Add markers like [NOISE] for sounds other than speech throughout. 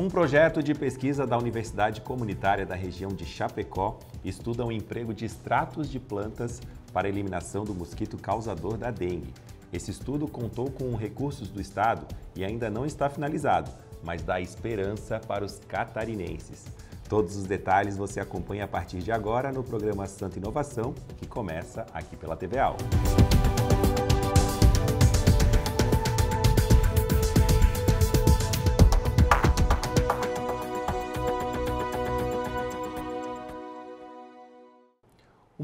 Um projeto de pesquisa da Universidade Comunitária da região de Chapecó estuda o um emprego de extratos de plantas para a eliminação do mosquito causador da dengue. Esse estudo contou com recursos do Estado e ainda não está finalizado, mas dá esperança para os catarinenses. Todos os detalhes você acompanha a partir de agora no programa Santa Inovação, que começa aqui pela TV Al.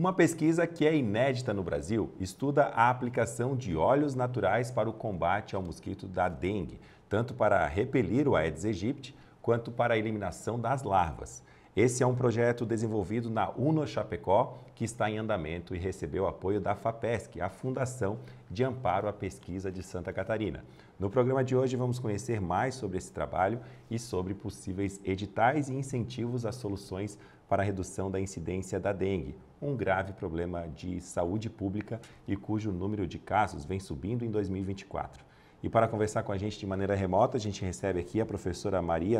Uma pesquisa que é inédita no Brasil estuda a aplicação de óleos naturais para o combate ao mosquito da dengue, tanto para repelir o Aedes aegypti quanto para a eliminação das larvas. Esse é um projeto desenvolvido na Uno Chapecó, que está em andamento e recebeu apoio da FAPESC, a Fundação de Amparo à Pesquisa de Santa Catarina. No programa de hoje vamos conhecer mais sobre esse trabalho e sobre possíveis editais e incentivos às soluções para a redução da incidência da dengue, um grave problema de saúde pública e cujo número de casos vem subindo em 2024. E para conversar com a gente de maneira remota, a gente recebe aqui a professora Maria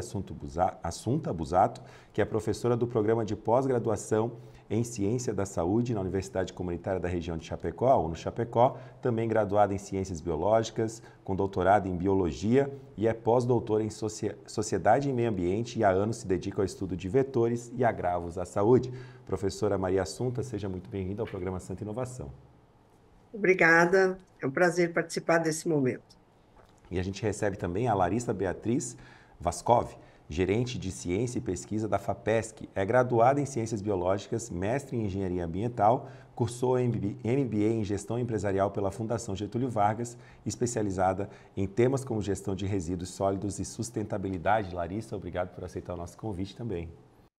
Assunta Busato, que é professora do programa de pós-graduação em Ciência da Saúde na Universidade Comunitária da Região de Chapecó, ou no Chapecó, também graduada em Ciências Biológicas, com doutorado em Biologia e é pós-doutora em Sociedade e Meio Ambiente e há anos se dedica ao estudo de vetores e agravos à saúde. Professora Maria Assunta, seja muito bem-vinda ao programa Santa Inovação. Obrigada, é um prazer participar desse momento. E a gente recebe também a Larissa Beatriz Vascov, gerente de ciência e pesquisa da FAPESC. É graduada em ciências biológicas, mestre em engenharia ambiental, cursou MBA em gestão empresarial pela Fundação Getúlio Vargas, especializada em temas como gestão de resíduos sólidos e sustentabilidade. Larissa, obrigado por aceitar o nosso convite também.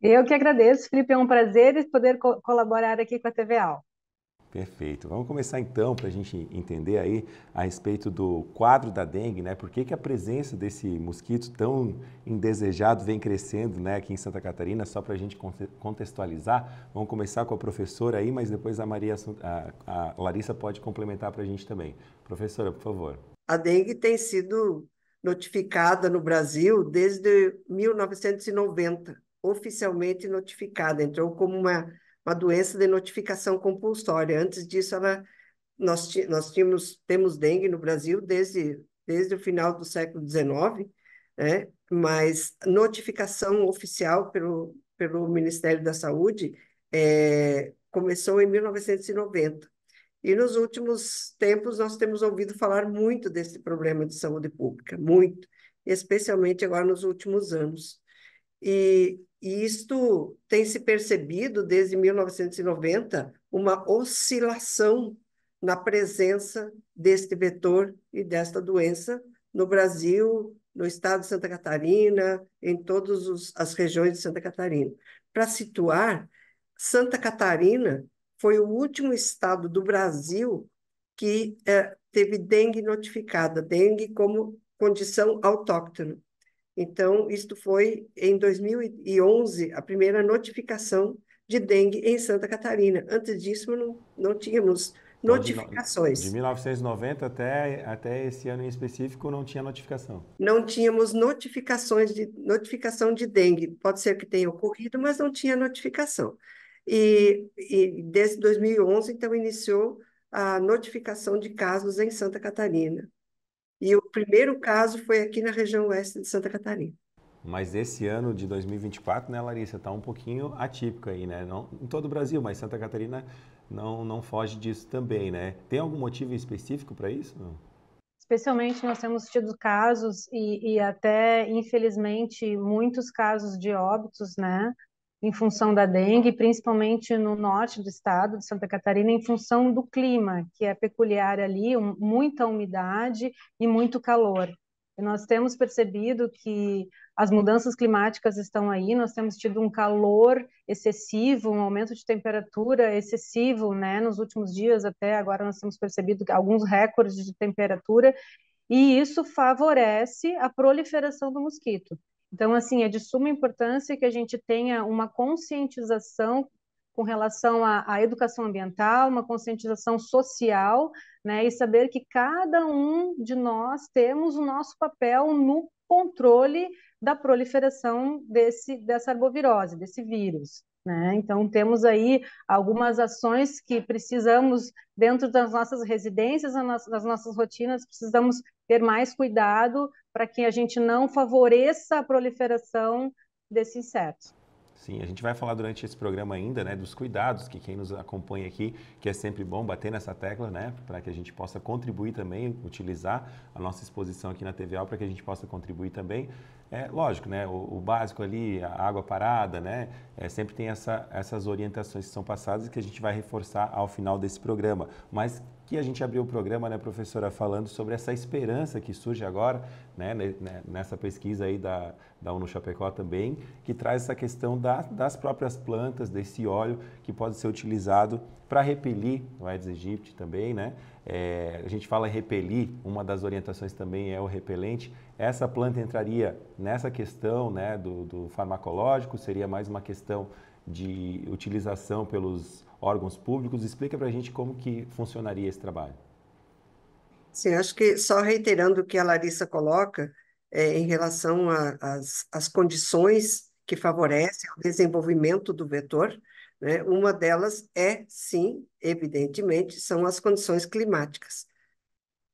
Eu que agradeço, Felipe. É um prazer poder co colaborar aqui com a TVA. Perfeito. Vamos começar então para a gente entender aí a respeito do quadro da dengue, né? Por que, que a presença desse mosquito tão indesejado vem crescendo né, aqui em Santa Catarina? Só para a gente contextualizar, vamos começar com a professora aí, mas depois a, Maria, a, a Larissa pode complementar para a gente também. Professora, por favor. A dengue tem sido notificada no Brasil desde 1990, oficialmente notificada. Entrou como uma uma doença de notificação compulsória. Antes disso, ela, nós, nós tínhamos, temos dengue no Brasil desde, desde o final do século XIX, né? mas notificação oficial pelo, pelo Ministério da Saúde é, começou em 1990. E nos últimos tempos nós temos ouvido falar muito desse problema de saúde pública, muito, especialmente agora nos últimos anos. E e isto tem se percebido desde 1990 uma oscilação na presença deste vetor e desta doença no Brasil, no estado de Santa Catarina, em todas as regiões de Santa Catarina. Para situar, Santa Catarina foi o último estado do Brasil que eh, teve dengue notificada, dengue como condição autóctone. Então, isto foi em 2011 a primeira notificação de dengue em Santa Catarina. Antes disso, não, não tínhamos notificações. De 1990 até, até esse ano em específico, não tinha notificação. Não tínhamos notificações de notificação de dengue. Pode ser que tenha ocorrido, mas não tinha notificação. E, e desde 2011, então, iniciou a notificação de casos em Santa Catarina. E o primeiro caso foi aqui na região oeste de Santa Catarina. Mas esse ano de 2024, né, Larissa, está um pouquinho atípico aí, né? Não em todo o Brasil, mas Santa Catarina não, não foge disso também, né? Tem algum motivo específico para isso? Especialmente nós temos tido casos e, e até, infelizmente, muitos casos de óbitos, né? em função da dengue, principalmente no norte do estado de Santa Catarina, em função do clima, que é peculiar ali, um, muita umidade e muito calor. E nós temos percebido que as mudanças climáticas estão aí, nós temos tido um calor excessivo, um aumento de temperatura excessivo, né? Nos últimos dias até agora nós temos percebido alguns recordes de temperatura, e isso favorece a proliferação do mosquito. Então, assim, é de suma importância que a gente tenha uma conscientização com relação à, à, educação ambiental, uma conscientização social, né, e saber que cada um de nós temos o nosso papel no controle da proliferação desse, dessa arbovirose, desse vírus. Né? Então, temos aí algumas ações que precisamos, dentro das nossas residências, nas nossas rotinas, precisamos ter mais cuidado para que a gente não favoreça a proliferação desse inseto. Sim, a gente vai falar durante esse programa ainda, né, dos cuidados que quem nos acompanha aqui, que é sempre bom bater nessa tecla, né, para que a gente possa contribuir também, utilizar a nossa exposição aqui na TVA para que a gente possa contribuir também. É lógico, né, o, o básico ali, a água parada, né, é, sempre tem essa, essas orientações que são passadas e que a gente vai reforçar ao final desse programa. Mas que a gente abriu o programa, né, professora, falando sobre essa esperança que surge agora, né, né, nessa pesquisa aí da, da UNO Chapecó também, que traz essa questão da, das próprias plantas, desse óleo que pode ser utilizado para repelir o Aedes aegypti também, né? É, a gente fala repelir, uma das orientações também é o repelente. Essa planta entraria nessa questão né, do, do farmacológico, seria mais uma questão de utilização pelos órgãos públicos. Explica para a gente como que funcionaria esse trabalho. Sim, acho que só reiterando o que a Larissa coloca é, em relação às condições que favorecem o desenvolvimento do vetor, né? uma delas é, sim, evidentemente, são as condições climáticas.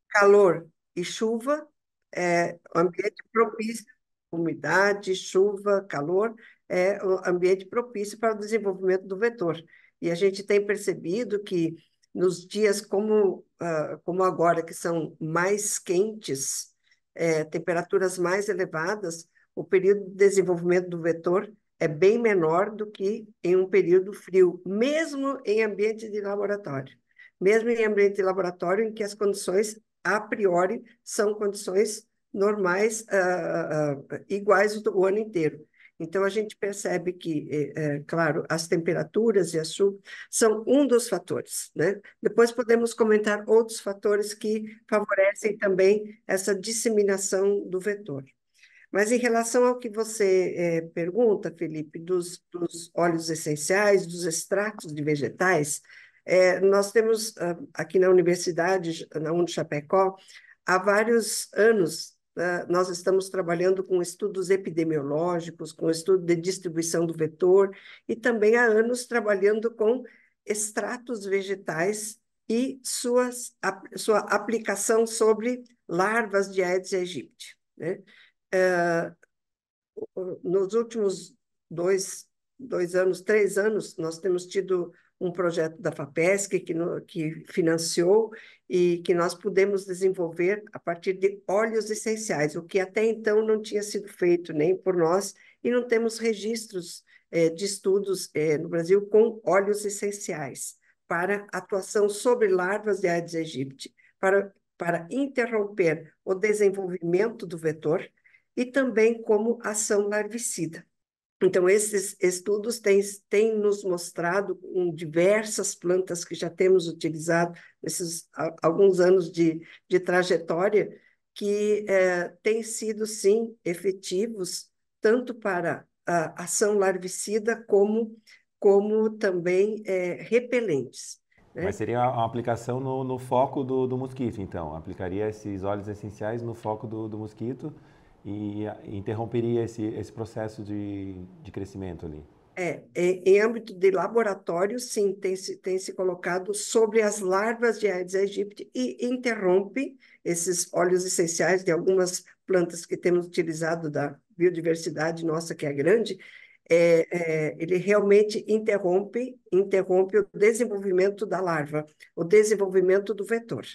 Calor e chuva é ambiente propício, umidade, chuva, calor, é o ambiente propício para o desenvolvimento do vetor. E a gente tem percebido que nos dias como, uh, como agora, que são mais quentes, é, temperaturas mais elevadas, o período de desenvolvimento do vetor é bem menor do que em um período frio, mesmo em ambiente de laboratório. Mesmo em ambiente de laboratório, em que as condições, a priori, são condições normais, uh, uh, iguais o ano inteiro. Então, a gente percebe que, é, é, claro, as temperaturas e a chuva são um dos fatores. Né? Depois podemos comentar outros fatores que favorecem também essa disseminação do vetor. Mas em relação ao que você é, pergunta, Felipe, dos, dos, óleos essenciais, dos extratos de vegetais, é, nós temos ah, aqui na universidade, na Unchapecó, há vários anos né, nós estamos trabalhando com estudos epidemiológicos, com estudo de distribuição do vetor, e também há anos trabalhando com extratos vegetais e suas, a, sua aplicação sobre larvas de Aedes aegypti. Né? Uh, nos últimos dois, dois anos, três anos, nós temos tido um projeto da FAPESC que, no, que financiou e que nós podemos desenvolver a partir de óleos essenciais, o que até então não tinha sido feito nem por nós e não temos registros é, de estudos é, no Brasil com óleos essenciais para atuação sobre larvas de Aedes aegypti, para, para interromper o desenvolvimento do vetor e também como ação larvicida. Então, esses estudos têm, têm nos mostrado em diversas plantas que já temos utilizado nesses alguns anos de, de trajetória, que é, têm sido, sim, efetivos tanto para a ação larvicida como, como também é, repelentes. Né? Mas seria uma aplicação no, no foco do, do, mosquito, então? Aplicaria esses óleos essenciais no foco do, do mosquito e interromperia esse, esse processo de, de crescimento ali. É, é, em âmbito de laboratório, sim, tem se, tem se colocado sobre as larvas de Aedes aegypti e interrompe esses óleos essenciais de algumas plantas que temos utilizado da biodiversidade nossa, que é grande, é, é, ele realmente interrompe, interrompe o desenvolvimento da larva, o desenvolvimento do vetor.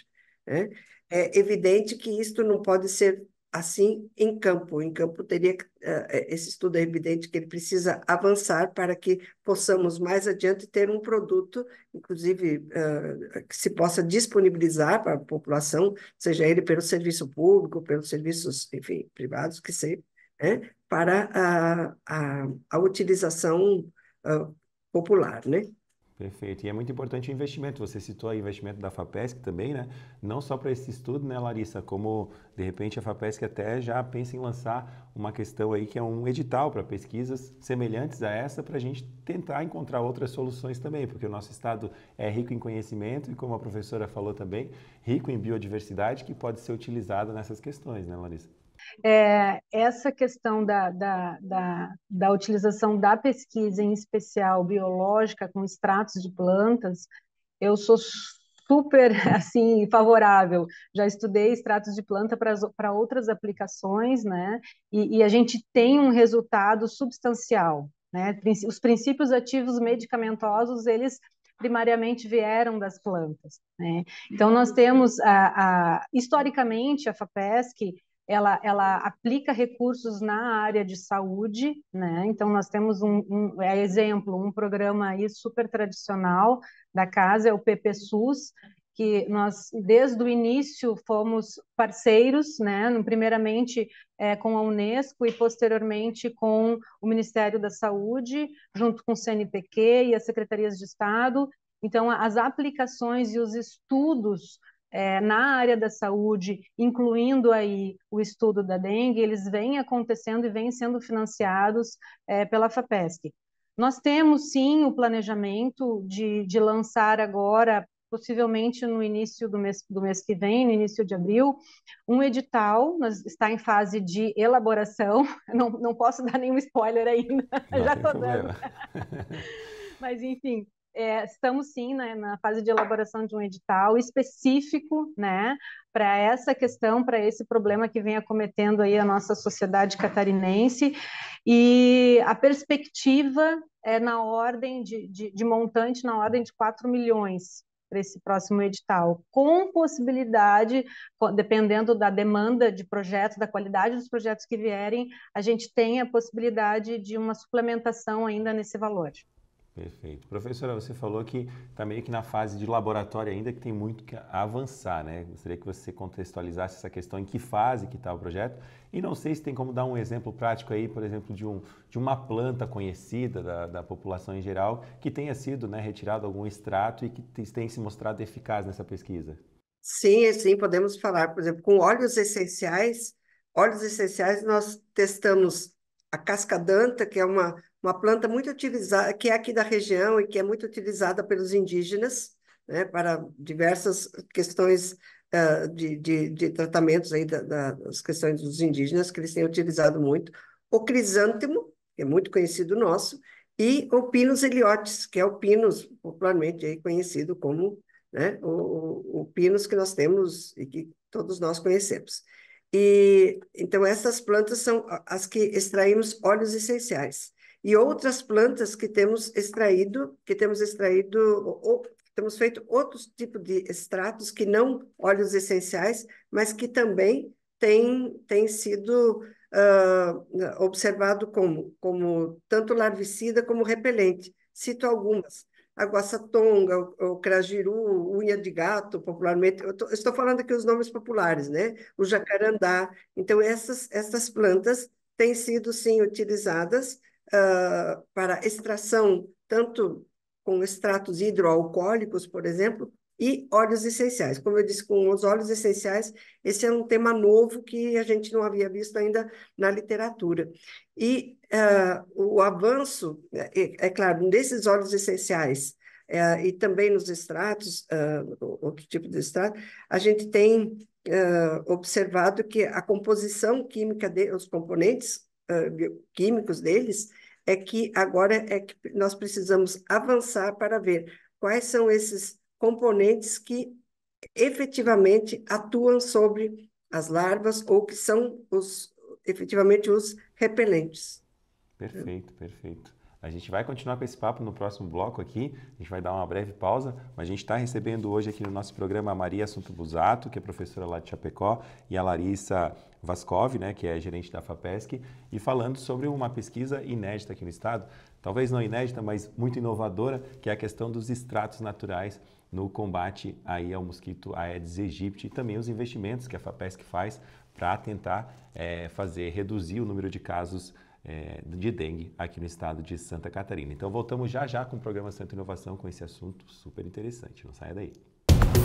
Né? É evidente que isto não pode ser assim em campo. Em campo teria eh, eh, esse estudo é evidente que ele precisa avançar para que possamos mais adiante ter um produto, inclusive eh, que se possa disponibilizar para a população, seja ele pelo serviço público, pelos serviços, enfim, privados, que seja, né? para a, a, a utilização ah, popular, né? Perfeito. E é muito importante o investimento. Você citou o investimento da FAPESC também, né? Não só para esse estudo, né, Larissa? Como, de repente, a FAPESC até já pensa em lançar uma questão aí que é um edital para pesquisas semelhantes a essa, para a gente tentar encontrar outras soluções também, porque o nosso estado é rico em conhecimento e, como a professora falou também, rico em biodiversidade que pode ser utilizada nessas questões, né, Larissa? É, essa questão da, da, da, da, utilização da pesquisa, em especial biológica, com extratos de plantas, eu sou super [LAUGHS] assim favorável. Já estudei extratos de planta para outras aplicações, né? E, e a gente tem um resultado substancial. Né? Os princípios ativos medicamentosos, eles primariamente vieram das plantas. Né? Então, nós temos, a, a, historicamente, a FAPESC ela, ela aplica recursos na área de saúde, né? Então nós temos um, um é exemplo, um programa aí super tradicional da casa é o PPSUS, que nós desde o início fomos parceiros, né? Primeiramente é, com a UNESCO e posteriormente com o Ministério da Saúde, junto com o CNPq e as secretarias de Estado. Então as aplicações e os estudos é, na área da saúde, incluindo aí o estudo da dengue, eles vêm acontecendo e vêm sendo financiados é, pela FAPESC. Nós temos sim o planejamento de, de lançar agora possivelmente no início do mês, do mês que vem, no início de abril, um edital, está em fase de elaboração, [LAUGHS] não, não posso dar nenhum spoiler ainda, [LAUGHS] não, já estou dando. [LAUGHS] Mas, enfim, é, estamos sim né, na fase de elaboração de um edital específico, né, para essa questão, para esse problema que vem acometendo aí a nossa sociedade catarinense e a perspectiva é na ordem de, de, de montante, na ordem de 4 milhões para esse próximo edital, com possibilidade, dependendo da demanda de projetos, da qualidade dos projetos que vierem, a gente tem a possibilidade de uma suplementação ainda nesse valor. Perfeito. Professora, você falou que está meio que na fase de laboratório ainda, que tem muito que avançar, né? Gostaria que você contextualizasse essa questão, em que fase que está o projeto. E não sei se tem como dar um exemplo prático aí, por exemplo, de, um, de uma planta conhecida da, da população em geral, que tenha sido né, retirado algum extrato e que tenha se mostrado eficaz nessa pesquisa. Sim, sim, podemos falar, por exemplo, com óleos essenciais. Óleos essenciais, nós testamos a cascadanta, que é uma uma planta muito utilizada, que é aqui da região e que é muito utilizada pelos indígenas, né, para diversas questões uh, de, de, de, tratamentos aí da, da, das questões dos indígenas, que eles têm utilizado muito, o crisântemo, que é muito conhecido nosso, e o pinus heliotis, que é o pinus popularmente aí conhecido como né, o, o, o pinus que nós temos e que todos nós conhecemos. E então essas plantas são as que extraímos óleos essenciais e outras plantas que temos extraído, que temos extraído, ou, temos feito outros tipos de extratos que não óleos essenciais, mas que também têm tem sido uh, observado como, como tanto larvicida como repelente. Cito algumas a guaçatonga, o, o crajiru, unha de gato, popularmente. Eu tô, estou falando aqui os nomes populares, né? O jacarandá. Então, essas, essas plantas têm sido, sim, utilizadas uh, para extração, tanto com extratos hidroalcoólicos, por exemplo, e óleos essenciais. Como eu disse, com os óleos essenciais, esse é um tema novo que a gente não havia visto ainda na literatura. E uh, o avanço, é, é, claro, nesses óleos essenciais uh, e também nos extratos, uh, outro tipo de extrato, a gente tem observado que a composição química, de, os componentes químicos deles, é que agora é que nós precisamos avançar para ver quais são esses componentes que efetivamente atuam sobre as larvas ou que são os efetivamente os repelentes. Perfeito, perfeito. A gente vai continuar com esse papo no próximo bloco aqui. A gente vai dar uma breve pausa, mas a gente está recebendo hoje aqui no nosso programa a Maria Assunto Busato, que é professora lá de Chapecó, e a Larissa Vascov, né, que é gerente da FAPESC, e falando sobre uma pesquisa inédita aqui no estado, talvez não inédita, mas muito inovadora, que é a questão dos extratos naturais no combate aí ao mosquito Aedes aegypti e também os investimentos que a FAPESC faz para tentar é, fazer reduzir o número de casos é, de dengue aqui no estado de Santa Catarina. Então voltamos já já com o programa Centro Inovação com esse assunto super interessante. Não saia daí. Música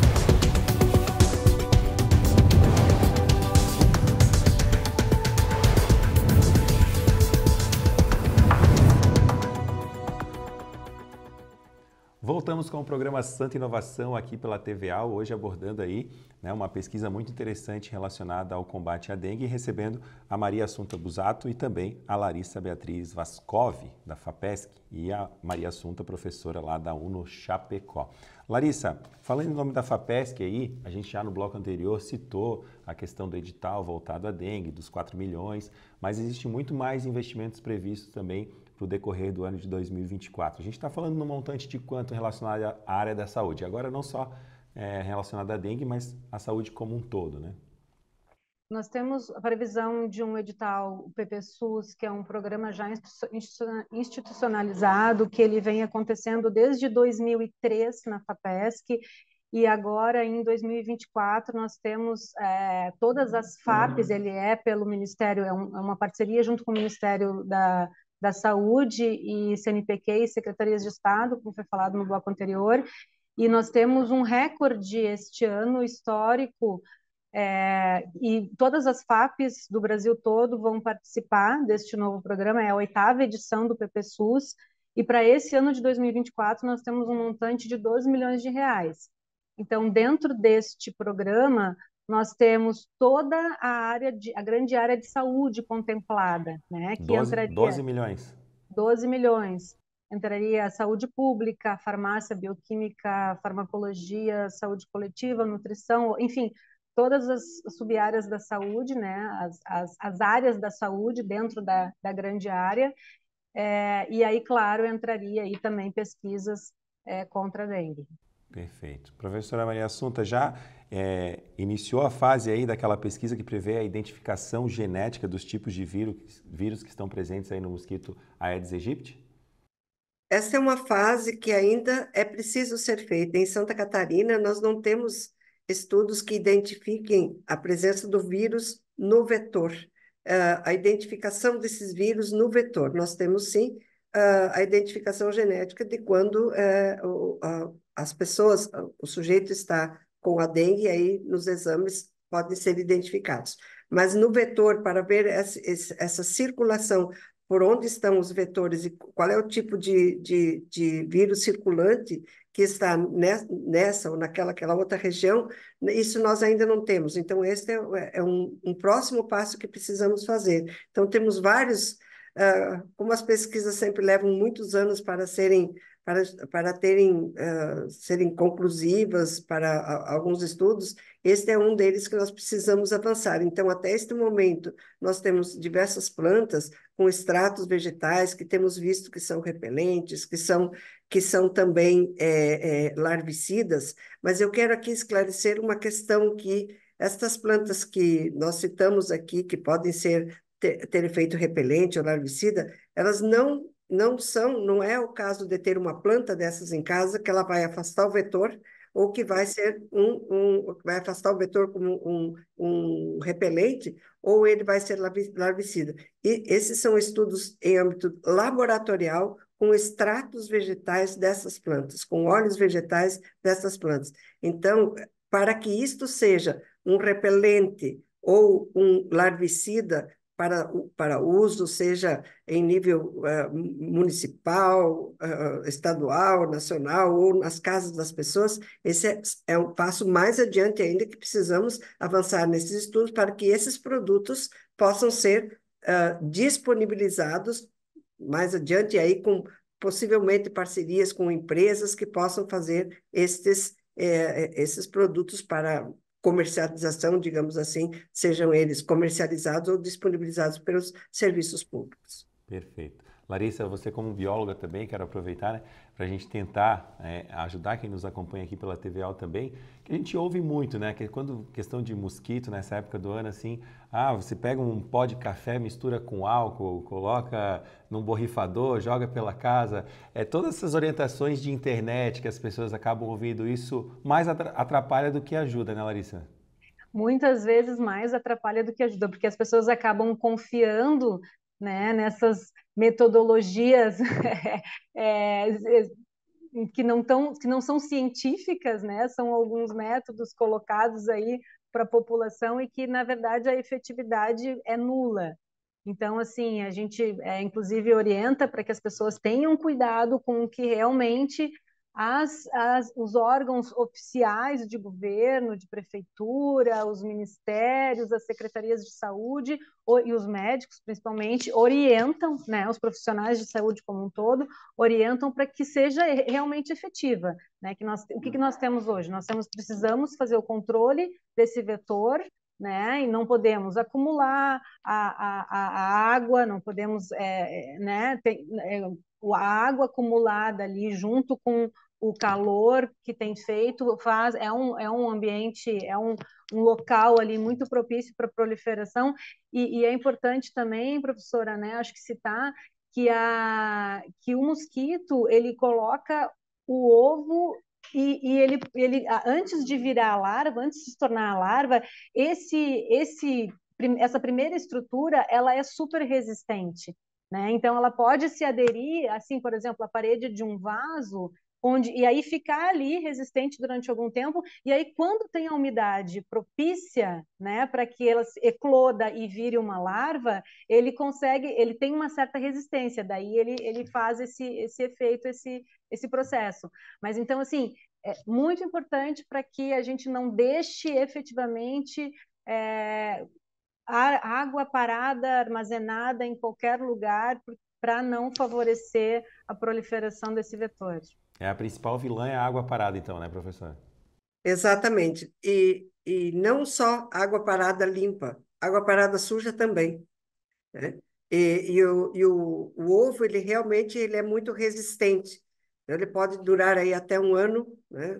Voltamos com o programa Santa Inovação aqui pela TVA, hoje abordando aí né, uma pesquisa muito interessante relacionada ao combate à dengue, recebendo a Maria Assunta Busato e também a Larissa Beatriz Vascov, da FAPESC, e a Maria Assunta, professora lá da UNO Chapecó. Larissa, falando em nome da FAPESC aí, a gente já no bloco anterior citou a questão do edital voltado à dengue, dos 4 milhões, mas existe muito mais investimentos previstos também para o decorrer do ano de 2024. A gente está falando no montante de quanto relacionado à área da saúde. Agora, não só é, relacionado à dengue, mas à saúde como um todo, né? Nós temos a previsão de um edital, o PPSUS, que é um programa já institucionalizado, que ele vem acontecendo desde 2003 na FAPESC, e agora em 2024 nós temos é, todas as FAPs, uhum. ele é pelo Ministério, é, um, é, uma parceria junto com o Ministério da, da Saúde e CNPq e secretarias de Estado, como foi falado no bloco anterior, e nós temos um recorde este ano histórico é, e todas as FAPs do Brasil todo vão participar deste novo programa, é a oitava edição do PPSUS, e para esse ano de 2024 nós temos um montante de 12 milhões de reais. Então, dentro deste programa, nós temos toda a área de, a grande área de saúde contemplada, né? Que 12, entraria, 12 milhões. 12 milhões. Entraria a saúde pública, farmácia, bioquímica, farmacologia, saúde coletiva, nutrição, enfim, todas as subáreas da saúde, né? As, as, as, áreas da saúde dentro da, da grande área. É, e aí, claro, entraria aí também pesquisas é, contra a dengue. Perfeito. Professora Maria Assunta, já é, iniciou a fase aí daquela pesquisa que prevê a identificação genética dos tipos de vírus, vírus que estão presentes aí no mosquito Aedes aegypti? Essa é uma fase que ainda é preciso ser feita. Em Santa Catarina, nós não temos estudos que identifiquem a presença do vírus no vetor, uh, a identificação desses vírus no vetor. Nós temos sim uh, a identificação genética de quando uh, as pessoas, o sujeito está com a dengue, aí nos exames podem ser identificados. Mas no vetor, para ver essa, essa circulação, por onde estão os vetores e qual é o tipo de, de, de vírus circulante que está nessa ou naquela aquela outra região, isso nós ainda não temos. Então, este é, é um, um, próximo passo que precisamos fazer. Então, temos vários, uh, como as pesquisas sempre levam muitos anos para serem para, para terem, uh, serem conclusivas para a, alguns estudos, este é um deles que nós precisamos avançar. Então, até este momento, nós temos diversas plantas com extratos vegetais que temos visto que são repelentes, que são, que são também é, é, larvicidas, mas eu quero aqui esclarecer uma questão que estas plantas que nós citamos aqui, que podem ser ter, ter efeito repelente ou larvicida, elas não não são, não é o caso de ter uma planta dessas em casa que ela vai afastar o vetor ou que vai ser um, um vai afastar o vetor como um, um repelente ou ele vai ser larvicida. E esses são estudos em âmbito laboratorial com extratos vegetais dessas plantas, com óleos vegetais dessas plantas. Então, para que isto seja um repelente ou um larvicida para, para uso, seja em nível uh, municipal, uh, estadual, nacional ou nas casas das pessoas, esse é, é, um passo mais adiante ainda que precisamos avançar nesses estudos para que esses produtos possam ser uh, disponibilizados mais adiante aí com possivelmente parcerias com empresas que possam fazer estes, esses produtos para comercialização, digamos assim, sejam eles comercializados ou disponibilizados pelos serviços públicos. Perfeito. Larissa, você como bióloga também, quero aproveitar né, para a gente tentar é, ajudar quem nos acompanha aqui pela TVA também, que a gente ouve muito, né? Que quando questão de mosquito, nessa época do ano, assim, ah, você pega um pó de café, mistura com álcool, coloca num borrifador, joga pela casa. É, todas essas orientações de internet que as pessoas acabam ouvindo, isso mais atrapalha do que ajuda, né, Larissa? Muitas vezes mais atrapalha do que ajuda, porque as pessoas acabam confiando né, nessas metodologias [LAUGHS] é, é, que, não tão, que não são científicas, né? São alguns métodos colocados aí para a população e que, na verdade, a efetividade é nula. Então, assim, a gente, é, inclusive, orienta para que as pessoas tenham cuidado com o que realmente as, as, os órgãos oficiais de governo, de prefeitura, os ministérios, as secretarias de saúde e os médicos, principalmente, orientam, né, os profissionais de saúde como um todo, orientam para que seja realmente efetiva. Né, que nós, o que, que nós temos hoje? Nós temos, precisamos fazer o controle desse vetor né? E não podemos acumular a, a, a água, não podemos, é, é né? Tem, é, a água acumulada ali junto com o calor que tem feito faz é um, é um ambiente é um, um local ali muito propício para proliferação e, e, é importante também professora né acho que citar que a que o mosquito ele coloca o ovo e, e ele, ele, antes de virar a larva, antes de se tornar a larva, esse, esse, essa primeira estrutura, ela é super resistente. Né? Então, ela pode se aderir, assim, por exemplo, à parede de um vaso, onde e aí ficar ali resistente durante algum tempo, e aí quando tem a umidade propícia, né, para que ela ecloda e vire uma larva, ele consegue, ele tem uma certa resistência, daí ele, ele faz esse, esse efeito, esse, esse processo. Mas então, assim, é muito importante para que a gente não deixe efetivamente é, a, água parada, armazenada em qualquer lugar, para não favorecer a proliferação desse vetor. É a principal vilã é a água parada, então, né, professor? Exatamente. E, e não só água parada limpa, água parada suja também. Né? E, e, o, e o, o ovo, ele realmente ele é muito resistente. Então, ele pode durar aí até um ano, né?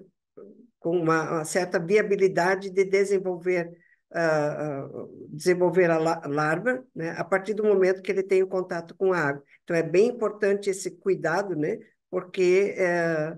com uma, uma certa viabilidade de desenvolver uh, desenvolver a larva né, a partir do momento que ele tem o contato com a água. Então, é bem importante esse cuidado né, porque é,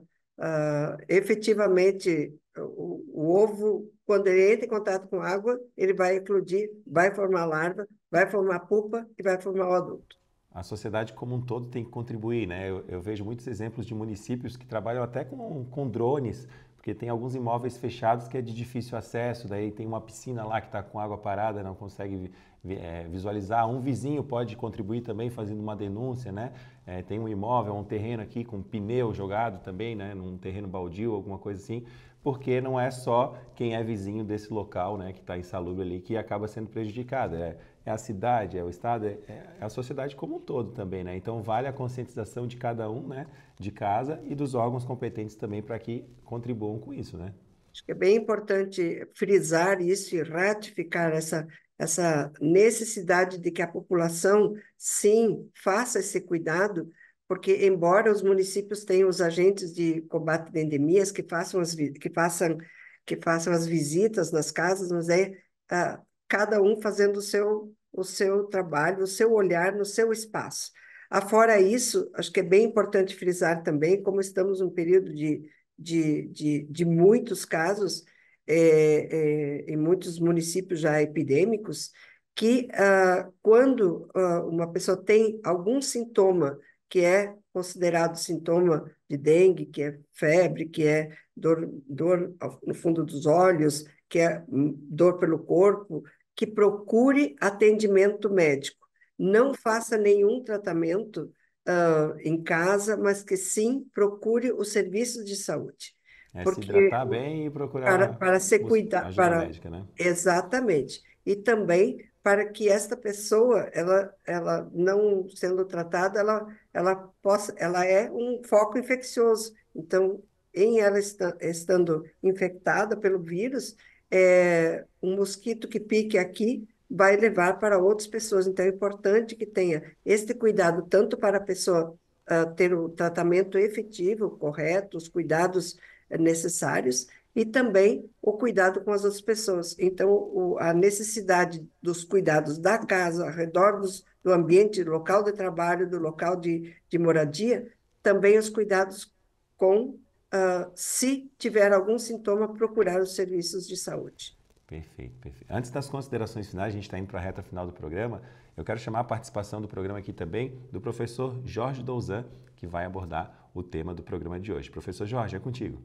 efetivamente o, o, ovo, quando ele entra em contato com água, ele vai eclodir, vai formar larva, vai formar pupa e vai formar o adulto. A sociedade como um todo tem que contribuir, né? Eu, eu vejo muitos exemplos de municípios que trabalham até com, com drones, porque tem alguns imóveis fechados que é de difícil acesso, daí tem uma piscina lá que está com água parada, não consegue eh, visualizar. Um vizinho pode contribuir também fazendo uma denúncia, né? É, tem um imóvel, um terreno aqui com pneu jogado também, né, num terreno baldio, alguma coisa assim, porque não é só quem é vizinho desse local, né, que está insalubre ali, que acaba sendo prejudicado. É, é a cidade, é o estado, é, é, a sociedade como um todo também, né? Então vale a conscientização de cada um, né, de casa e dos órgãos competentes também para que contribuam com isso, né? Acho que é bem importante frisar isso e ratificar essa essa necessidade de que a população, sim, faça esse cuidado, porque, embora os municípios tenham os agentes de combate de endemias que façam as, que façam, que façam as visitas nas casas, mas é ah, cada um fazendo o seu, o seu trabalho, o seu olhar no seu espaço. Afora isso, acho que é bem importante frisar também, como estamos num período de, de, de, de muitos casos, é, é, em muitos municípios já epidêmicos, que ah, quando ah, uma pessoa tem algum sintoma que é considerado sintoma de dengue, que é febre, que é dor, dor no fundo dos olhos, que é hum, dor pelo corpo, que procure atendimento médico. Não faça nenhum tratamento uh, em casa, mas que sim procure o serviço de saúde. É porque se hidratar bem e procurar para, para ser cuidar, para médica, né? Exatamente. E também para que esta pessoa, ela, ela não sendo tratada, ela, ela possa, ela é um foco infeccioso. Então, em ela esta, estando infectada pelo vírus, é, um mosquito que pique aqui vai levar para outras pessoas. Então, é importante que tenha este cuidado, tanto para a pessoa uh, ter o tratamento efetivo, correto, os cuidados necessários e também o cuidado com as outras pessoas. Então, o, a necessidade dos cuidados da casa, ao redor dos, do ambiente, do local de trabalho, do local de, de moradia, também os cuidados com, uh, se tiver algum sintoma, procurar os serviços de saúde. Perfeito, perfeito. Antes das considerações finais, a gente está indo para a reta final do programa. Eu quero chamar a participação do programa aqui também do professor Jorge Douzan, que vai abordar o tema do programa de hoje. Professor Jorge, é contigo.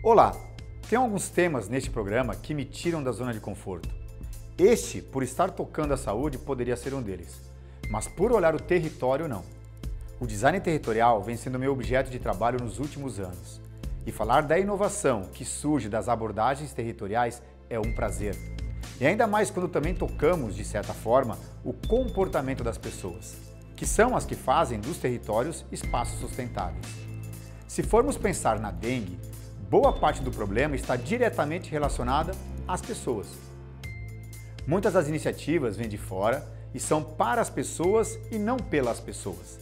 Olá, tem alguns temas neste programa que me tiram da zona de conforto. Este, por estar tocando a saúde, poderia ser um deles, mas por olhar o território, não. O design territorial vem sendo meu objeto de trabalho nos últimos anos. E falar da inovação que surge das abordagens territoriais é um prazer. E ainda mais quando também tocamos, de certa forma, o comportamento das pessoas, que são as que fazem dos territórios espaços sustentáveis. Se formos pensar na dengue, boa parte do problema está diretamente relacionada às pessoas. Muitas das iniciativas vêm de fora e são para as pessoas e não pelas pessoas.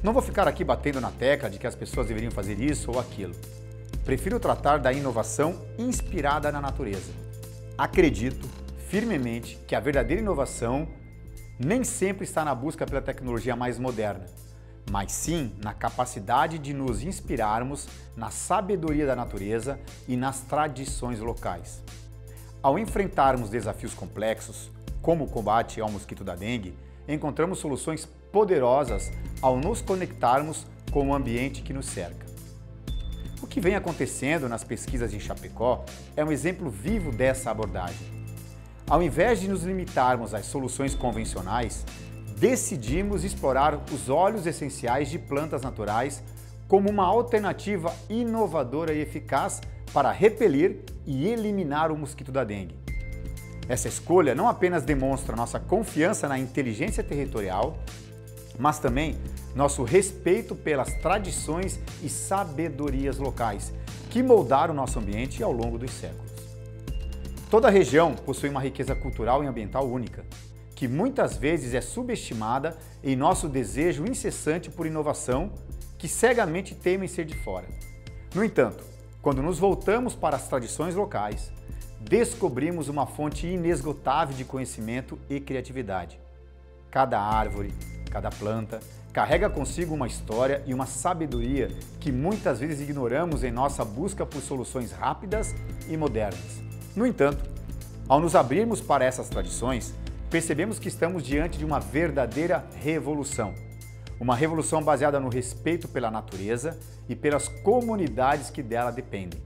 Não vou ficar aqui batendo na tecla de que as pessoas deveriam fazer isso ou aquilo. Prefiro tratar da inovação inspirada na natureza. Acredito firmemente que a verdadeira inovação nem sempre está na busca pela tecnologia mais moderna, mas sim na capacidade de nos inspirarmos na sabedoria da natureza e nas tradições locais. Ao enfrentarmos desafios complexos, como o combate ao mosquito da dengue, encontramos soluções poderosas ao nos conectarmos com o ambiente que nos cerca. O que vem acontecendo nas pesquisas em Chapecó é um exemplo vivo dessa abordagem. Ao invés de nos limitarmos às soluções convencionais, decidimos explorar os óleos essenciais de plantas naturais como uma alternativa inovadora e eficaz para repelir e eliminar o mosquito da dengue. Essa escolha não apenas demonstra nossa confiança na inteligência territorial, mas também nosso respeito pelas tradições e sabedorias locais que moldaram nosso ambiente ao longo dos séculos. Toda região possui uma riqueza cultural e ambiental única, que muitas vezes é subestimada em nosso desejo incessante por inovação, que cegamente temem ser de fora. No entanto, quando nos voltamos para as tradições locais, descobrimos uma fonte inesgotável de conhecimento e criatividade. Cada árvore, cada planta, carrega consigo uma história e uma sabedoria que muitas vezes ignoramos em nossa busca por soluções rápidas e modernas. No entanto, ao nos abrirmos para essas tradições, percebemos que estamos diante de uma verdadeira revolução. Uma revolução baseada no respeito pela natureza e pelas comunidades que dela dependem.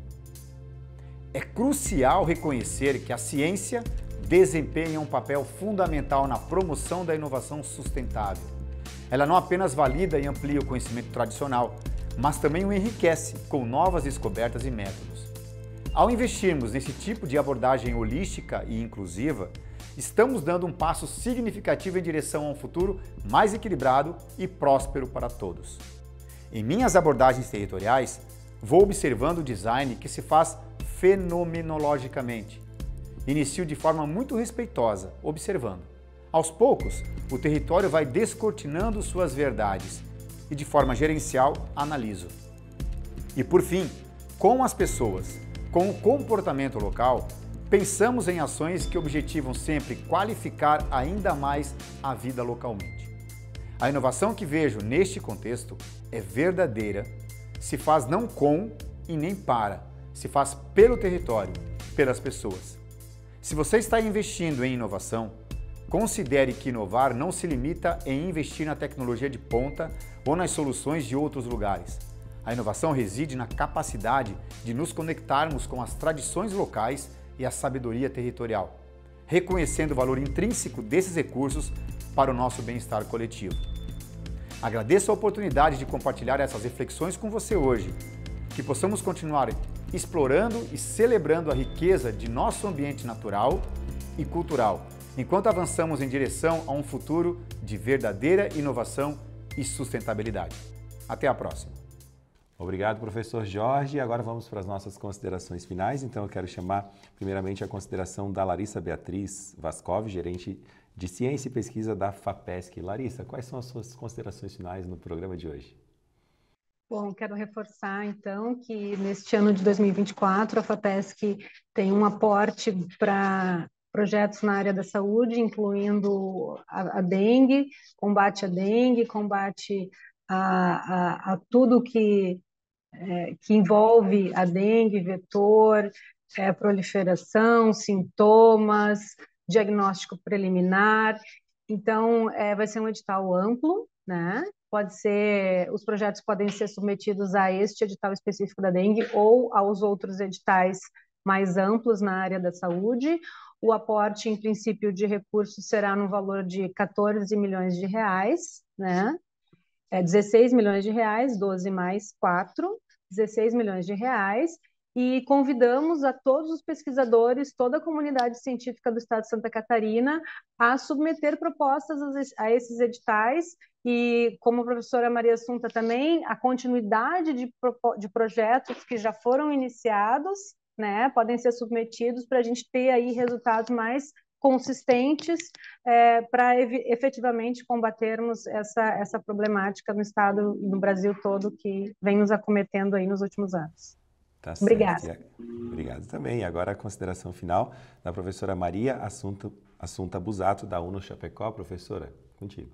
É crucial reconhecer que a ciência desempenha um papel fundamental na promoção da inovação sustentável. Ela não apenas valida e amplia o conhecimento tradicional, mas também o enriquece com novas descobertas e métodos. Ao investirmos nesse tipo de abordagem holística e inclusiva, estamos dando um passo significativo em direção a um futuro mais equilibrado e próspero para todos. Em minhas abordagens territoriais, vou observando o design que se faz fenomenologicamente. Inicio de forma muito respeitosa, observando. Aos poucos, o território vai descortinando suas verdades e, de forma gerencial, analiso. E por fim, com as pessoas, com o comportamento local, Pensamos em ações que objetivam sempre qualificar ainda mais a vida localmente. A inovação que vejo neste contexto é verdadeira, se faz não com e nem para, se faz pelo território, pelas pessoas. Se você está investindo em inovação, considere que inovar não se limita em investir na tecnologia de ponta ou nas soluções de outros lugares. A inovação reside na capacidade de nos conectarmos com as tradições locais e a sabedoria territorial, reconhecendo o valor intrínseco desses recursos para o nosso bem-estar coletivo. Agradeço a oportunidade de compartilhar essas reflexões com você hoje, que possamos continuar explorando e celebrando a riqueza de nosso ambiente natural e cultural, enquanto avançamos em direção a um futuro de verdadeira inovação e sustentabilidade. Até a próxima! Obrigado, professor Jorge. Agora vamos para as nossas considerações finais. Então, eu quero chamar, primeiramente, a consideração da Larissa Beatriz Vascov, gerente de Ciência e Pesquisa da FAPESC. Larissa, quais são as suas considerações finais no programa de hoje? Bom, quero reforçar então que neste ano de 2024 a FAPESC tem um aporte para projetos na área da saúde, incluindo a, a dengue, combate à dengue, combate a, a, a tudo que é, que envolve a dengue, vetor, é, proliferação, sintomas, diagnóstico preliminar. Então, é, vai ser um edital amplo, né? Pode ser, os projetos podem ser submetidos a este edital específico da dengue ou aos outros editais mais amplos na área da saúde. O aporte, em princípio, de recursos será no valor de 14 milhões de reais, né? É 16 milhões de reais, 12 mais 4, 16 milhões de reais, e convidamos a todos os pesquisadores, toda a comunidade científica do Estado de Santa Catarina, a submeter propostas a esses editais. E, como a professora Maria Assunta também, a continuidade de, de projetos que já foram iniciados né, podem ser submetidos para a gente ter aí resultados mais consistentes é, eh, para efetivamente combatermos essa, essa problemática no Estado e no Brasil todo que vem nos acometendo aí nos últimos anos. Tá Obrigada. Obrigado também. Agora a consideração final da professora Maria Assunta, Assunta Busato, da UNO Chapecó. Professora, contigo.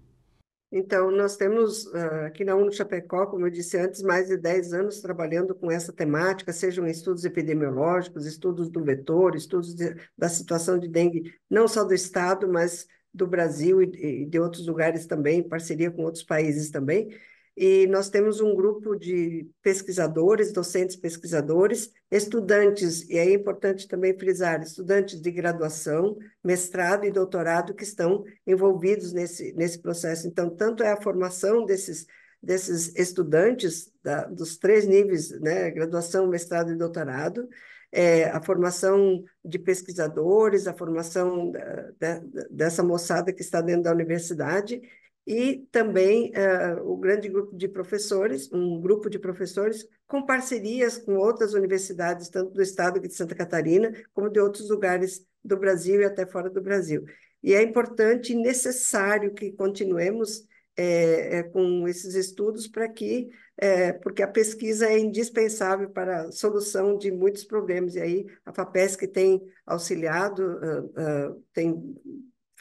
Então, nós temos ah, aqui na UNO Chapecó, como eu disse antes, mais de 10 anos trabalhando com essa temática, sejam estudos epidemiológicos, estudos do vetor, estudos de, da situação de dengue, não só do Estado, mas do Brasil e, e de outros lugares também, em parceria com outros países também e nós temos um grupo de pesquisadores, docentes pesquisadores, estudantes, e é importante também frisar, estudantes de graduação, mestrado e doutorado que estão envolvidos nesse, nesse processo. Então, tanto é a formação desses, desses estudantes da, dos três níveis, né, graduação, mestrado e doutorado, é, a formação de pesquisadores, a formação da, da, dessa moçada que está dentro da universidade e também uh, o grande grupo de professores, um grupo de professores com parcerias com outras universidades, tanto do estado de Santa Catarina, como de outros lugares do Brasil e até fora do Brasil. E é importante e necessário que continuemos é, é, com esses estudos para que, é, porque a pesquisa é indispensável para a solução de muitos problemas, e aí a FAPESC tem auxiliado, uh, uh, tem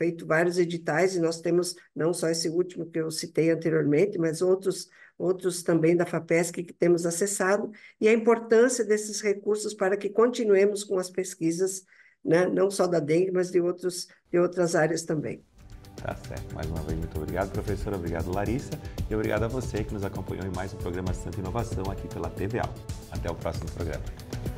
feito vários editais e nós temos não só esse último que eu citei anteriormente, mas outros outros também da FAPESC que temos acessado e a importância desses recursos para que continuemos com as pesquisas, né, não só da dengue, mas de outros de outras áreas também. Tá certo. Mais uma vez, muito obrigado, professora. Obrigado, Larissa. E obrigado a você que nos acompanhou em mais um programa Santa Inovação aqui pela TVA. Até o próximo programa.